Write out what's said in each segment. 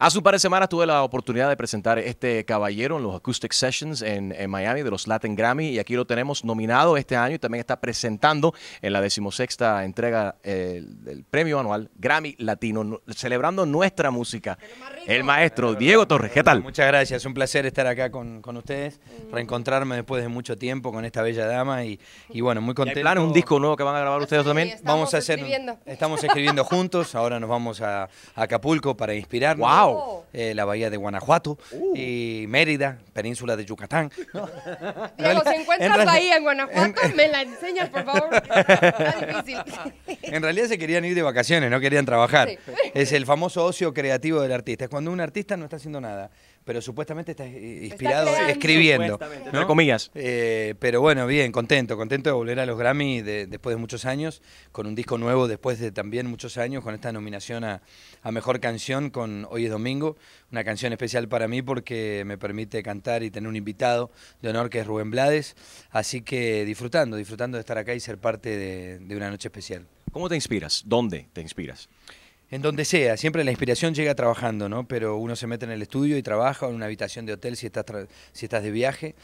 Hace un par de semanas tuve la oportunidad de presentar este caballero en los Acoustic Sessions en, Miami de los Latin Grammy y aquí lo tenemos nominado este año y también está presentando en la decimosexta entrega eh, del premio anual Grammy Latino, celebrando nuestra música. El maestro Diego Torres, ¿qué tal? Muchas gracias, un placer estar acá con, ustedes, mm. reencontrarme después de mucho tiempo con esta bella dama y, bueno, muy contento. Plan, un disco nuevo que van a grabar ustedes también? Vamos a hacer, estamos escribiendo juntos, ahora nos vamos a, a Acapulco para inspirarnos. ¡Wow! Eh, la bahía de Guanajuato, uh. y Mérida, península de Yucatán. Diego, si encuentras en en Guanajuato, me la enseñas, por favor. En realidad se querían ir de vacaciones, no querían trabajar. Es el famoso ocio creativo del artista. Es cuando un artista no está haciendo nada, pero supuestamente está inspirado escribiendo. ¿no? comillas. Eh, pero bueno, bien, contento, contento de volver a los Grammy después de muchos años, con un disco nuevo después de también muchos años, con esta nominación a Mejor Canción con Hoy es Domingo, una canción especial para mí porque me permite cantar y tener un invitado de honor que es Rubén Blades. Así que disfrutando, disfrutando de estar acá y ser parte de, una noche especial. ¿Cómo te inspiras? ¿Dónde te inspiras? En donde sea, siempre la inspiración llega trabajando, ¿no? Pero uno se mete en el estudio y trabaja, en una habitación de hotel si estás, si estás de viaje.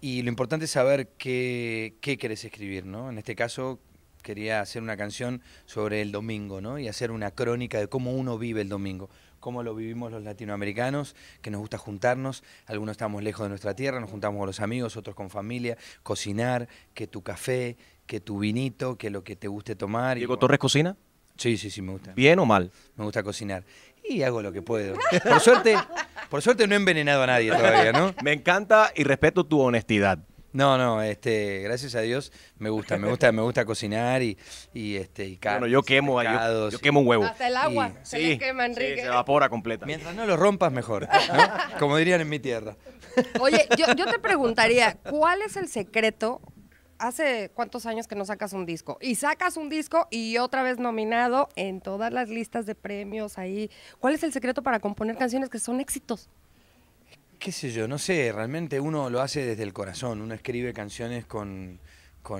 Y lo importante es saber qué, qué querés escribir, ¿no? En este caso, quería hacer una canción sobre el domingo, ¿no? Y hacer una crónica de cómo uno vive el domingo como lo vivimos los latinoamericanos, que nos gusta juntarnos, algunos estamos lejos de nuestra tierra, nos juntamos con los amigos, otros con familia, cocinar, que tu café, que tu vinito, que lo que te guste tomar. ¿Diego Torres cocina? Sí, sí, sí, me gusta. ¿Bien o mal? Me gusta cocinar. Y hago lo que puedo. Por suerte, por suerte no he envenenado a nadie todavía, ¿no? Me encanta y respeto tu honestidad. No, no, este, gracias a Dios me gusta, me gusta, me gusta cocinar y, y este y Bueno, yo quemo, yo, yo, quemo un huevo. Hasta el agua se sí, quema, Enrique. se evapora completa. Mientras no lo rompas mejor, Como dirían en mi tierra. Oye, yo te preguntaría, ¿cuál es el secreto hace cuántos años que no sacas un disco. Y sacas un disco y otra vez nominado en todas las listas de premios ahí. ¿Cuál es el secreto para componer canciones que son éxitos? qué sé yo, no sé, realmente uno lo hace desde el corazón, uno escribe canciones con,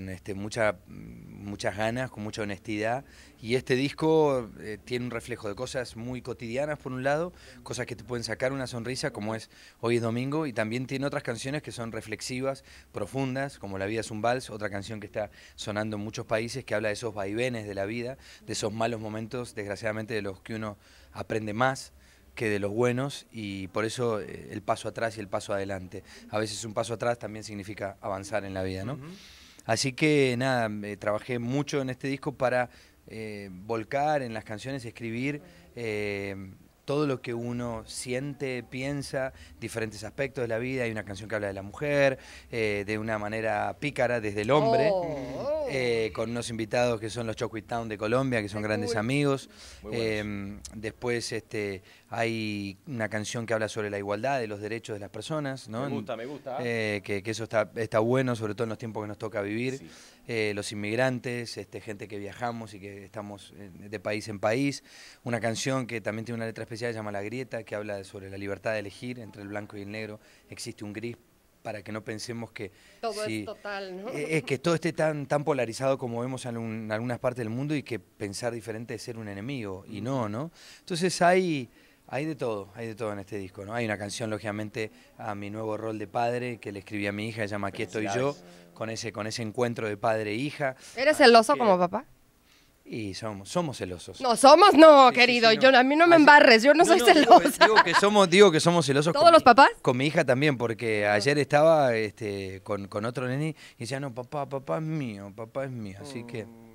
este, mucha, muchas ganas, con mucha honestidad. Y este disco eh, tiene un reflejo de cosas muy cotidianas, por un lado, cosas que te pueden sacar una sonrisa, como es Hoy es Domingo, y también tiene otras canciones que son reflexivas, profundas, como La vida es un vals, otra canción que está sonando en muchos países, que habla de esos vaivenes de la vida, de esos malos momentos, desgraciadamente, de los que uno aprende más que de los buenos y por eso eh, el paso atrás y el paso adelante. A veces un paso atrás también significa avanzar en la vida, ¿no? Así que nada, trabajé mucho en este disco para eh, volcar en las canciones, escribir eh, todo lo que uno siente, piensa, diferentes aspectos de la vida. Hay una canción que habla de la mujer, de una manera pícara, desde el hombre. Oh, oh. Eh, con unos invitados que son los Chocuit de Colombia, que son grandes amigos. Eh, después este, hay una canción que habla sobre la igualdad de los derechos de las personas. ¿no? Me gusta, me gusta. Eh, que, eso está, bueno, sobre todo en los tiempos que nos toca vivir. los inmigrantes, este, gente que viajamos y que estamos de país en país. Una canción que también tiene una letra especial, se llama La Grieta, que habla sobre la libertad de elegir entre el blanco y el negro. Existe un gris para que no pensemos que todo es eh, eh, que todo esté tan tan polarizado como vemos en, algunas partes del mundo y que pensar diferente es ser un enemigo y mm. no, ¿no? Entonces hay hay de todo, hay de todo en este disco, ¿no? Hay una canción lógicamente a mi nuevo rol de padre que le escribí a mi hija, se llama Aquí estoy yo, con ese con ese encuentro de padre e hija. ¿Eres el oso como papá? Y somos, somos celosos. No, somos no, querido. Yo, a mí no me ah, embarres, yo no, soy celoso celosa. Digo, que somos, digo que somos celosos. ¿Todos los papás? Con mi hija también, porque ayer estaba este, con, otro nene y decía, no, papá, papá es mío, papá es mío. Así que mm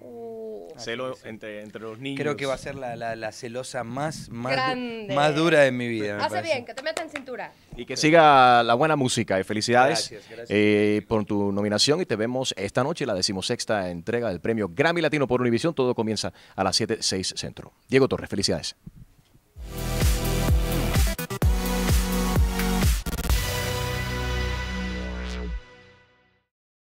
celo entre, los niños. Creo que va a ser la, celosa más, más, dura de mi vida. Hace bien, que te metan en cintura. Y que siga la buena música. Y eh, felicidades eh, por tu nominación. Y te vemos esta noche, la decimosexta entrega del premio Grammy Latino por Univisión. Todo comienza a las 7, Centro. Diego Torres, felicidades.